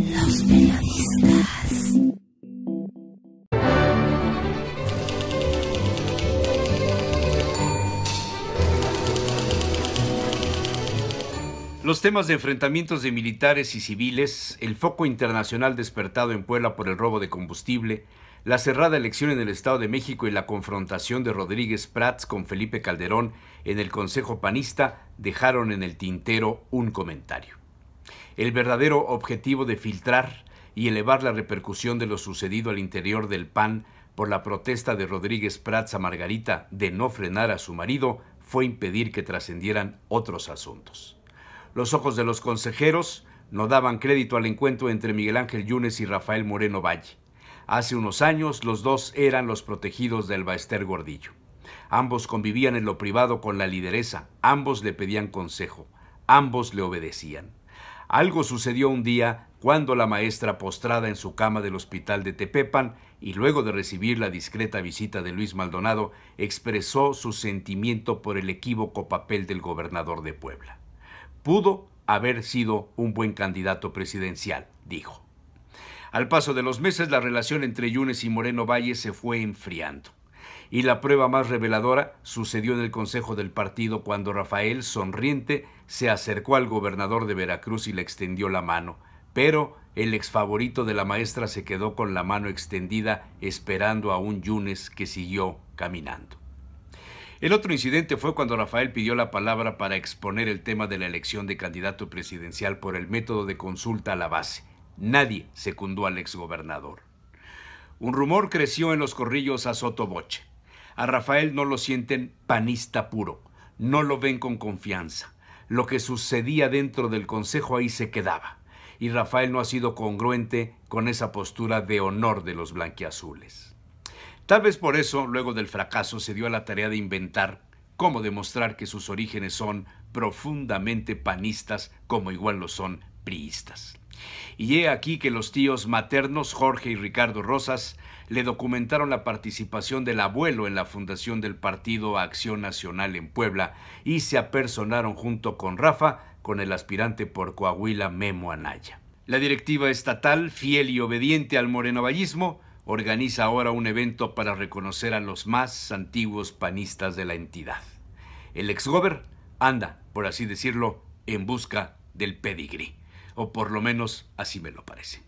Los Los temas de enfrentamientos de militares y civiles, el foco internacional despertado en Puebla por el robo de combustible, la cerrada elección en el Estado de México y la confrontación de Rodríguez Prats con Felipe Calderón en el Consejo Panista dejaron en el tintero un comentario. El verdadero objetivo de filtrar y elevar la repercusión de lo sucedido al interior del PAN por la protesta de Rodríguez Prats a Margarita de no frenar a su marido fue impedir que trascendieran otros asuntos. Los ojos de los consejeros no daban crédito al encuentro entre Miguel Ángel Yunes y Rafael Moreno Valle. Hace unos años los dos eran los protegidos del Baester Gordillo. Ambos convivían en lo privado con la lideresa, ambos le pedían consejo, ambos le obedecían. Algo sucedió un día cuando la maestra, postrada en su cama del hospital de Tepepan y luego de recibir la discreta visita de Luis Maldonado, expresó su sentimiento por el equívoco papel del gobernador de Puebla. Pudo haber sido un buen candidato presidencial, dijo. Al paso de los meses, la relación entre Yunes y Moreno Valle se fue enfriando y la prueba más reveladora sucedió en el Consejo del Partido cuando Rafael, sonriente, se acercó al gobernador de Veracruz y le extendió la mano. Pero el ex favorito de la maestra se quedó con la mano extendida esperando a un Yunes que siguió caminando. El otro incidente fue cuando Rafael pidió la palabra para exponer el tema de la elección de candidato presidencial por el método de consulta a la base. Nadie secundó al exgobernador. Un rumor creció en los corrillos a Boche. A Rafael no lo sienten panista puro, no lo ven con confianza. Lo que sucedía dentro del Consejo ahí se quedaba. Y Rafael no ha sido congruente con esa postura de honor de los blanquiazules. Tal vez por eso, luego del fracaso, se dio a la tarea de inventar cómo demostrar que sus orígenes son profundamente panistas como igual lo son priistas. Y he aquí que los tíos maternos Jorge y Ricardo Rosas le documentaron la participación del abuelo en la fundación del partido Acción Nacional en Puebla y se apersonaron junto con Rafa con el aspirante por Coahuila Memo Anaya. La directiva estatal, fiel y obediente al morenovallismo, organiza ahora un evento para reconocer a los más antiguos panistas de la entidad. El exgober anda, por así decirlo, en busca del pedigrí o por lo menos así me lo parece.